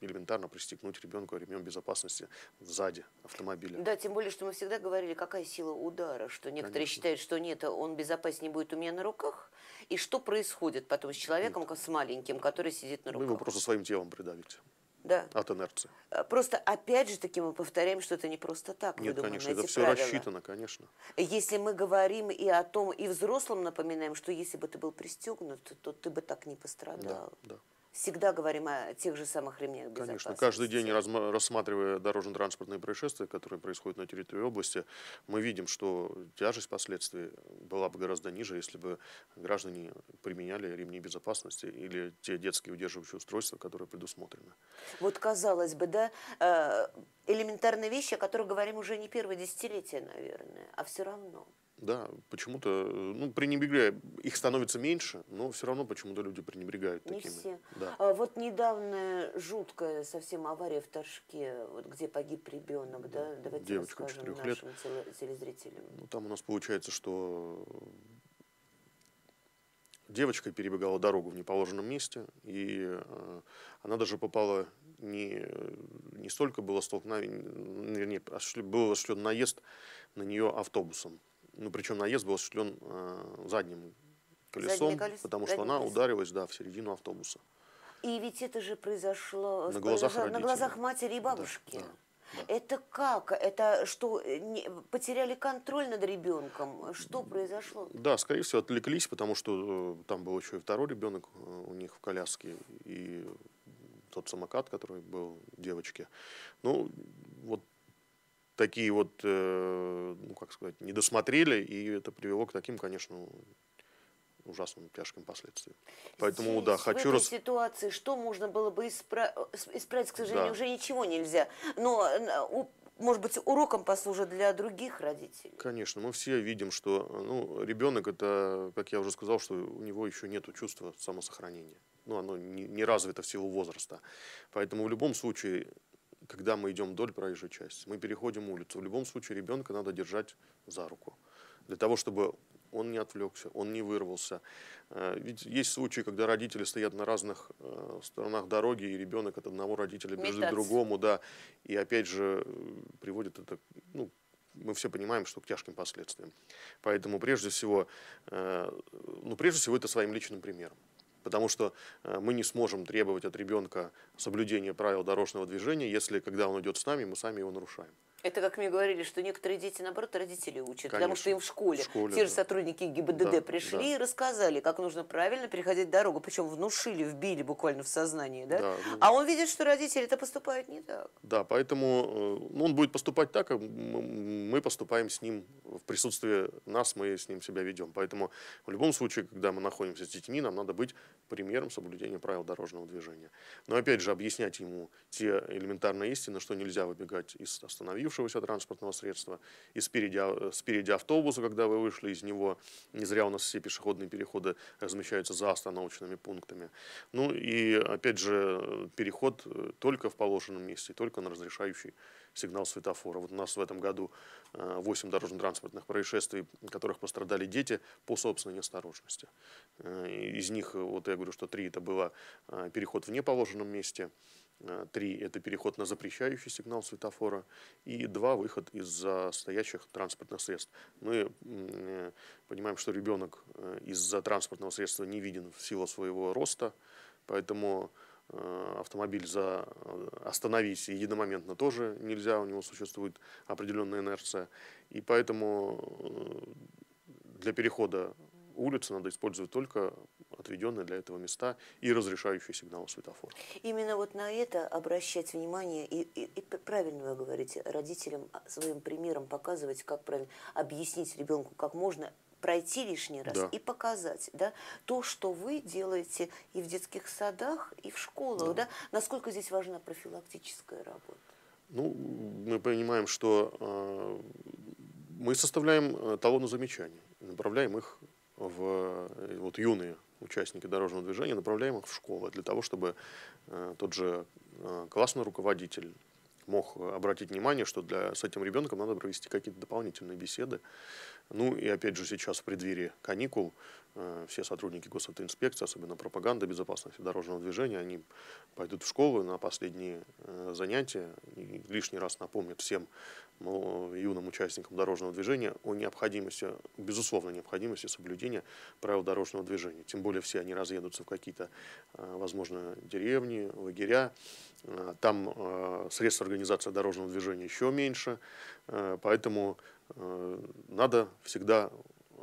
элементарно пристегнуть ребенка ремнем безопасности сзади автомобиля. Да, тем более, что мы всегда говорили, какая сила удара, что некоторые Конечно. считают, что нет, он безопаснее будет у меня на руках, и что происходит потом с человеком, нет. с маленьким, который сидит на руках. Вы его просто своим телом придавите. Да. От инерции. Э, просто опять же таки мы повторяем, что это не просто так. Нет, конечно, это все правила. рассчитано, конечно. Если мы говорим и о том, и взрослым напоминаем, что если бы ты был пристегнут, то ты бы так не пострадал. Да, да всегда говорим о тех же самых ремнях безопасности. Конечно, каждый день, рассматривая дорожно-транспортные происшествия, которые происходят на территории области, мы видим, что тяжесть последствий была бы гораздо ниже, если бы граждане применяли ремни безопасности или те детские удерживающие устройства, которые предусмотрены. Вот казалось бы, да, э, элементарные вещи, о которых говорим уже не первое десятилетие, наверное, а все равно. Да, почему-то, э, ну, пренебрегая, их становится меньше, но все равно почему-то люди пренебрегают Не такими. Все. Да. А вот недавно жуткая совсем авария в Торжке, вот где погиб ребенок, да? Давайте Девочка расскажем нашим телезрителям. Ну, там у нас получается, что девочка перебегала дорогу в неположенном месте, и э, она даже попала не, не столько было столкновение, вернее, было осуществлен наезд на нее автобусом. Ну, причем наезд был осуществлен э, задним колесом, колес... потому что она колесо. ударилась да, в середину автобуса. И ведь это же произошло на глазах, произошло, на глазах матери и бабушки. Да, да. Да. Это как? Это что, не, потеряли контроль над ребенком? Что произошло? Да, скорее всего, отвлеклись, потому что э, там был еще и второй ребенок э, у них в коляске, и тот самокат, который был девочке. Ну, вот такие вот, э, ну, как сказать, недосмотрели и это привело к таким, конечно, ужасным тяжким последствиям. Поэтому, Здесь, да, хочу... В этой раз... ситуации что можно было бы испра... Э, исправить, к сожалению, да. уже ничего нельзя. Но, может быть, уроком послужит для других родителей. Конечно, мы все видим, что ну, ребенок, это, как я уже сказал, что у него еще нет чувства самосохранения. Ну, оно не, не развито в силу возраста. Поэтому в любом случае когда мы идем вдоль проезжей части, мы переходим улицу. В любом случае ребенка надо держать за руку. Для того, чтобы он не отвлекся, он не вырвался. Э, ведь есть случаи, когда родители стоят на разных э, сторонах дороги, и ребенок от одного родителя бежит к другому, да. И опять же, э, приводит это, ну, мы все понимаем, что к тяжким последствиям. Поэтому прежде всего, ну, прежде всего это своим личным примером потому что э, мы не сможем требовать от ребенка соблюдения правил дорожного движения, если когда он идет с нами, мы сами его нарушаем. Это, как мне говорили, что некоторые дети, наоборот, родители учат, Конечно. потому что им в школе, в школе те же сотрудники ГИБДД да, пришли да. и рассказали, как нужно правильно переходить дорогу, причем внушили, вбили буквально в сознание, да? да ну... А он видит, что родители это поступают не так. Да, поэтому э, ну, он будет поступать так, как мы поступаем с ним в присутствии нас, мы с ним себя ведем. Поэтому в любом случае, когда мы находимся с детьми, нам надо быть примером соблюдения правил дорожного движения. Но опять же, объяснять ему те элементарные истины, что нельзя выбегать из остановки остановившегося транспортного средства, и спереди, а, спереди автобуса, когда вы вышли из него. Не зря у нас все пешеходные переходы размещаются за остановочными пунктами. Ну и, опять же, переход э, только в положенном месте, только на разрешающий сигнал светофора. Вот у нас в этом году 8 э, дорожно-транспортных происшествий, в которых пострадали дети по собственной неосторожности. Э, из них, вот я говорю, что три это было переход в неположенном месте, Э, три – это переход на запрещающий сигнал светофора. И два – выход из-за стоящих транспортных средств. Мы э, понимаем, что ребенок э, из-за транспортного средства не виден в силу своего роста, поэтому автомобиль за... остановить единомоментно тоже нельзя, у него существует определенная инерция. И поэтому для перехода улице надо использовать только отведенные для этого места и разрешающие сигналы светофора. Именно вот на это обращать внимание и, и, и правильно вы говорите, родителям а, своим примером показывать, как правильно объяснить ребенку, как можно пройти лишний раз да. и показать да, то, что вы делаете и в детских садах, и в школах. Да. Да? Насколько здесь важна профилактическая работа? Ну, мы понимаем, что э, мы составляем э, талоны замечаний, направляем их в э, вот, юные участники дорожного движения, направляем их в школы для того, чтобы э, тот же э, классный руководитель мог обратить внимание, что для, с этим ребенком надо провести какие-то дополнительные беседы. Ну и опять же сейчас в преддверии каникул Э, все сотрудники госавтоинспекции, особенно пропаганда безопасности дорожного движения, они пойдут в школу на последние э, занятия и лишний раз напомнят всем юным участникам дорожного движения о необходимости, безусловно, необходимости соблюдения правил дорожного движения. Тем более все они разъедутся в какие-то, э, возможно, деревни, лагеря. Там средств организации дорожного движения еще меньше, поэтому надо всегда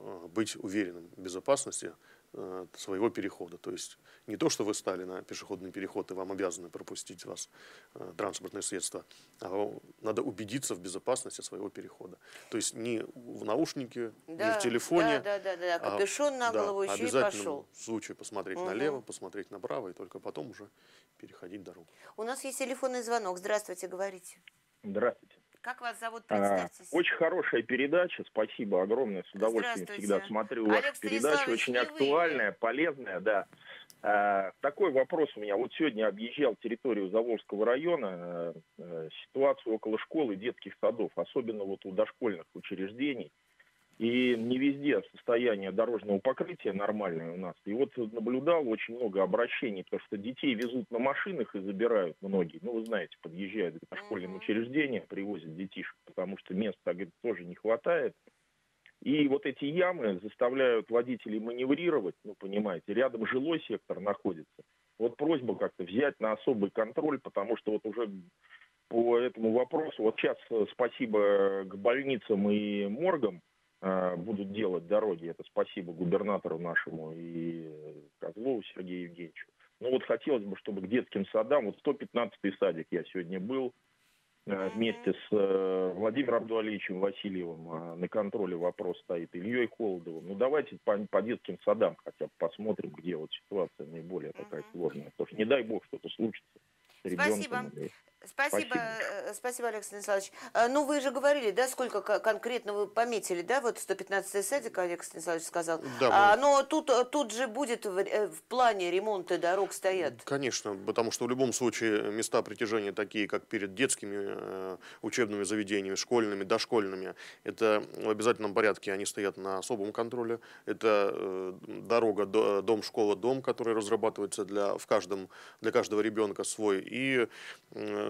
Э, быть уверенным в безопасности э, своего перехода. То есть не то, что вы стали на пешеходный переход и вам обязаны пропустить вас э, транспортное средство, а надо убедиться в безопасности своего перехода. То есть не в наушнике, да, не в телефоне. Да, да, да, да. А капюшон а, на голову да, еще и пошел. в случае посмотреть угу. налево, посмотреть направо и только потом уже переходить дорогу. У нас есть телефонный звонок. Здравствуйте, говорите. Здравствуйте. Как вас зовут? А, Представьтесь. очень хорошая передача, спасибо огромное, с удовольствием всегда смотрю Алекс вашу передачу, очень актуальная, вы... полезная, да. А, такой вопрос у меня. Вот сегодня объезжал территорию Заволжского района, э, э, ситуацию около школы детских садов, особенно вот у дошкольных учреждений – и не везде состояние дорожного покрытия нормальное у нас. И вот наблюдал очень много обращений, потому что детей везут на машинах и забирают многие. Ну, вы знаете, подъезжают к школьным учреждениям, привозят детишек, потому что места тоже не хватает. И вот эти ямы заставляют водителей маневрировать, ну, понимаете, рядом жилой сектор находится. Вот просьба как-то взять на особый контроль, потому что вот уже по этому вопросу, вот сейчас э, спасибо э, к больницам и моргам, Э, будут делать дороги. Это спасибо губернатору нашему и Козлову Сергею Евгеньевичу. Ну вот хотелось бы, чтобы к детским садам, вот 115-й садик я сегодня был, э, вместе с э, Владимиром Абдуалевичем Васильевым а на контроле вопрос стоит, Ильей Холодовым. Ну, давайте по, по детским садам хотя бы посмотрим, где вот ситуация наиболее такая сложная. Потому что не дай бог что-то случится. Спасибо. Ребенком. Спасибо, спасибо, э, спасибо, Олег Станиславович. А, ну, вы же говорили, да, сколько конкретно вы пометили, да, вот 115-й садик, Олег Станиславович сказал. Да, а, но тут, тут же будет в, э, в плане ремонта дорог стоят. Конечно, потому что в любом случае места притяжения такие, как перед детскими э, учебными заведениями, школьными, дошкольными, это в обязательном порядке они стоят на особом контроле. Это дорога, дом, школа, дом, который разрабатывается для, в каждом, для каждого ребенка свой. И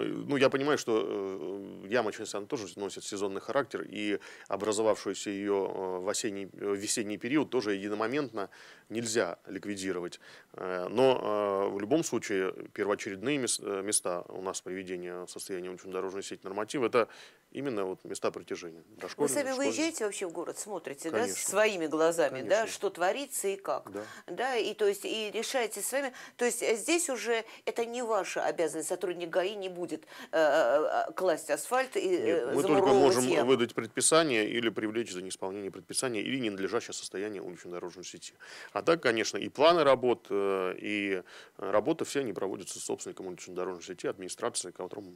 ну, я понимаю, что э, яма сейчас она тоже носит сезонный характер, и образовавшуюся ее э, в, осенний, э, весенний период тоже единомоментно нельзя ликвидировать. Но в любом случае первоочередные места у нас приведения состояния состояние дорожной сети норматив это именно вот места протяжения. Дошкольные, Вы сами дошкольные. выезжаете вообще в город, смотрите, Конечно. да, своими глазами, Конечно. да, что творится и как, да. да, и то есть и решаете с вами, то есть здесь уже это не ваша обязанность, сотрудник ГАИ не будет будет э, э, класть асфальт и э, Нет, Мы только можем яму. выдать предписание или привлечь за неисполнение предписания или ненадлежащее состояние уличной дорожной сети. А так, конечно, и планы работ, э, и работы все они проводятся собственником уличной дорожной сети, администрацией, которому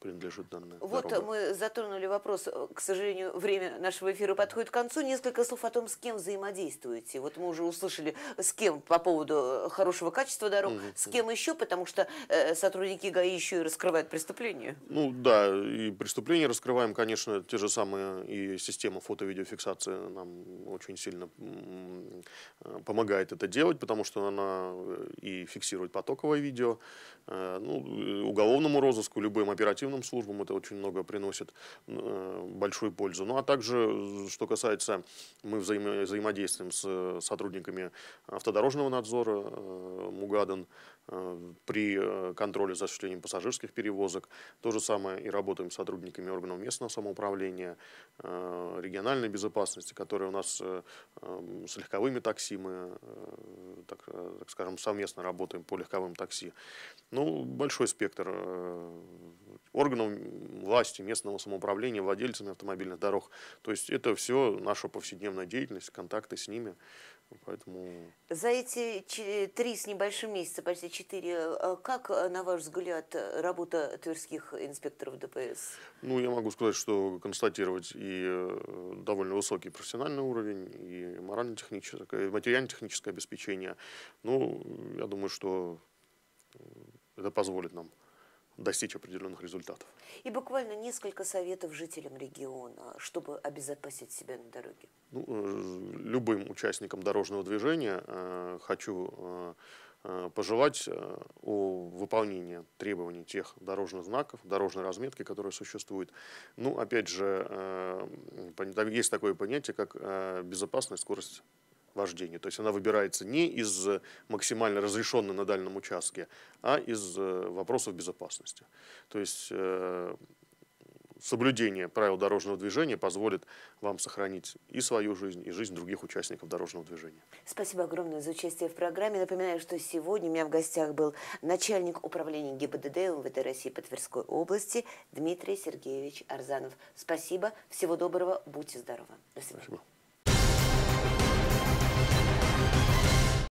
принадлежит данная Вот дорога. мы затронули вопрос, э, к сожалению, время нашего эфира подходит к концу. Несколько слов о том, с кем взаимодействуете. Вот мы уже услышали, с кем по поводу э, хорошего качества дорог, угу, с кем еще, потому что э, сотрудники ГАИ еще и раскрывают преступления. Ну да, и преступления раскрываем, конечно, те же самые и система фото-видеофиксации нам очень сильно э, помогает это делать, потому что она и фиксирует потоковое видео, ну, уголовному розыску, любым оперативным оперативным службам это очень много приносит э, большую пользу. Ну а также, э, что касается, мы взаимодействуем с э, сотрудниками автодорожного надзора, Мугадан, Э, при э, контроле за осуществлением пассажирских перевозок. То же самое и работаем с сотрудниками органов местного самоуправления, э, региональной безопасности, которые у нас с легковыми такси мы, так, так скажем, совместно работаем по легковым такси. Ну, большой спектр органов власти, местного самоуправления, владельцами автомобильных дорог. То есть это все наша повседневная деятельность, контакты с ними – ну, поэтому... За эти три с небольшим месяца, почти четыре, э, как, э, на ваш взгляд, работа тверских инспекторов ДПС? Ну, я могу сказать, что констатировать и э, довольно высокий профессиональный уровень, и морально-техническое, и материально-техническое обеспечение. Ну, я думаю, что это позволит нам достичь определенных результатов. И буквально несколько советов жителям региона, чтобы обезопасить себя на дороге. Ну, э, любым участникам дорожного движения э, хочу э, пожелать э, о выполнении требований тех дорожных знаков, дорожной разметки, которые существуют. Ну, опять же, есть такое понятие, как безопасная скорость вождения. То есть она выбирается не из э, максимально разрешенной на дальнем участке, а из э, вопросов безопасности. То есть э, соблюдение правил дорожного движения позволит вам сохранить и свою жизнь, и жизнь других участников дорожного движения. Спасибо огромное за участие в программе. Напоминаю, что сегодня у меня в гостях был начальник управления ГИБДД МВД России по Тверской области Дмитрий Сергеевич Арзанов. Спасибо, всего доброго, будьте здоровы. До свидания. Спасибо.